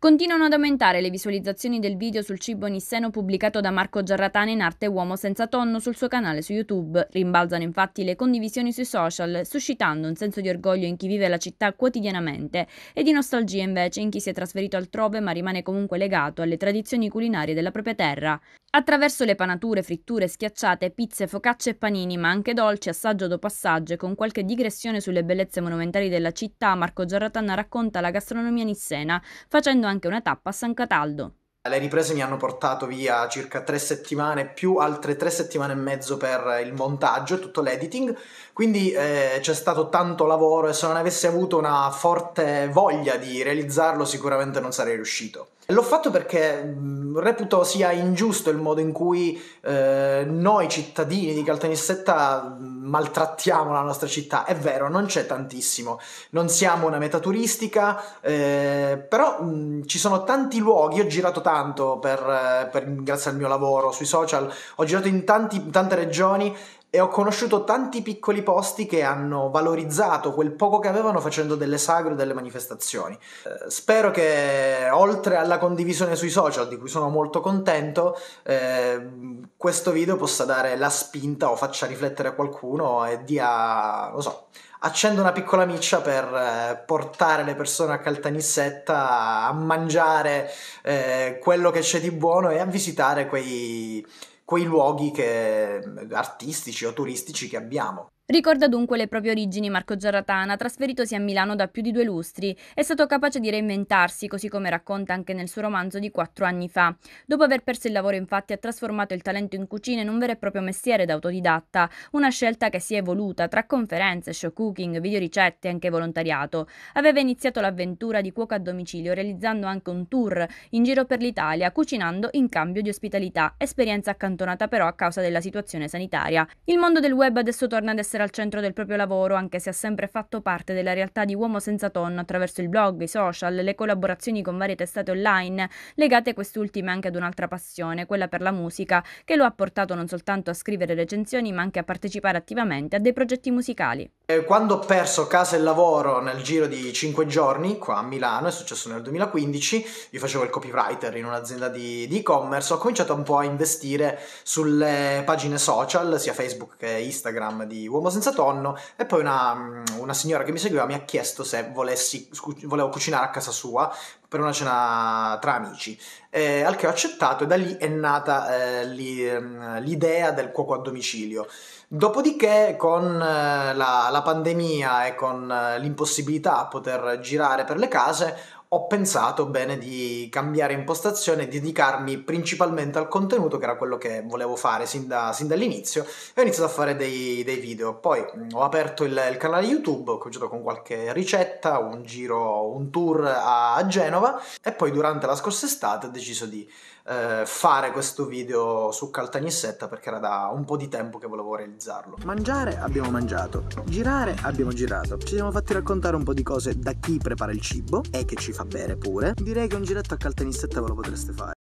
Continuano ad aumentare le visualizzazioni del video sul cibo nisseno pubblicato da Marco Giarratane in arte Uomo senza tonno sul suo canale su YouTube. Rimbalzano infatti le condivisioni sui social, suscitando un senso di orgoglio in chi vive la città quotidianamente e di nostalgia invece in chi si è trasferito altrove ma rimane comunque legato alle tradizioni culinarie della propria terra. Attraverso le panature, fritture, schiacciate, pizze, focacce e panini, ma anche dolci, assaggio dopo assaggio e con qualche digressione sulle bellezze monumentali della città, Marco Giarratana racconta la gastronomia nissena, facendo anche una tappa a San Cataldo. Le riprese mi hanno portato via circa tre settimane, più altre tre settimane e mezzo per il montaggio e tutto l'editing, quindi eh, c'è stato tanto lavoro e se non avessi avuto una forte voglia di realizzarlo sicuramente non sarei riuscito. L'ho fatto perché mm, reputo sia ingiusto il modo in cui eh, noi cittadini di Caltanissetta mm, maltrattiamo la nostra città. È vero, non c'è tantissimo, non siamo una meta turistica, eh, però mh, mm, ci sono tanti luoghi, ho girato tanto per, eh, per, grazie al mio lavoro sui social, ho girato in tanti, tante regioni e ho conosciuto tanti piccoli posti che hanno valorizzato quel poco che avevano facendo delle sagre o delle manifestazioni. Eh, spero che oltre alla condivisione sui social, di cui sono molto contento, eh, questo video possa dare la spinta o faccia riflettere a qualcuno e dia, lo so, accendo una piccola miccia per eh, portare le persone a Caltanissetta a mangiare eh, quello che c'è di buono e a visitare quei quei luoghi che, artistici o turistici che abbiamo. Ricorda dunque le proprie origini Marco Giarratana, trasferitosi a Milano da più di due lustri. È stato capace di reinventarsi, così come racconta anche nel suo romanzo di quattro anni fa. Dopo aver perso il lavoro, infatti, ha trasformato il talento in cucina in un vero e proprio mestiere da autodidatta, una scelta che si è evoluta tra conferenze, show cooking, videoricette e anche volontariato. Aveva iniziato l'avventura di cuoco a domicilio, realizzando anche un tour in giro per l'Italia, cucinando in cambio di ospitalità, esperienza accantonata però a causa della situazione sanitaria. Il mondo del web adesso torna ad essere essere al centro del proprio lavoro anche se ha sempre fatto parte della realtà di Uomo Senza Tonno attraverso il blog, i social, le collaborazioni con varie testate online, legate quest'ultima anche ad un'altra passione, quella per la musica, che lo ha portato non soltanto a scrivere recensioni ma anche a partecipare attivamente a dei progetti musicali. Eh, quando ho perso casa e lavoro nel giro di 5 giorni, qua a Milano, è successo nel 2015, io facevo il copywriter in un'azienda di, di e-commerce, ho cominciato un po' a investire sulle pagine social, sia Facebook che Instagram di Uomo uomo senza tonno e poi una, mm, una signora che mi seguiva mi ha chiesto se volessi, volevo cucinare a casa sua per una cena tra amici, eh, al che ho accettato e da lì è nata eh, mm, l'idea del cuoco a domicilio. Dopodiché con eh, la, la pandemia e con eh, l'impossibilità a poter girare per le case ho pensato bene di cambiare impostazione e dedicarmi principalmente al contenuto, che era quello che volevo fare sin, da, sin dall'inizio, e ho iniziato a fare dei, dei video. Poi mh, ho aperto il, il, canale YouTube, ho cominciato con qualche ricetta, un giro, un tour a, a Genova, e poi durante la scorsa estate ho deciso di eh, fare questo video su Caltanissetta perché era da un po' di tempo che volevo realizzarlo. Mangiare abbiamo mangiato, girare abbiamo girato, ci siamo fatti raccontare un po' di cose da chi prepara il cibo e che ci fa bere pure. Direi che un giretto a Caltanissetta ve lo potreste fare.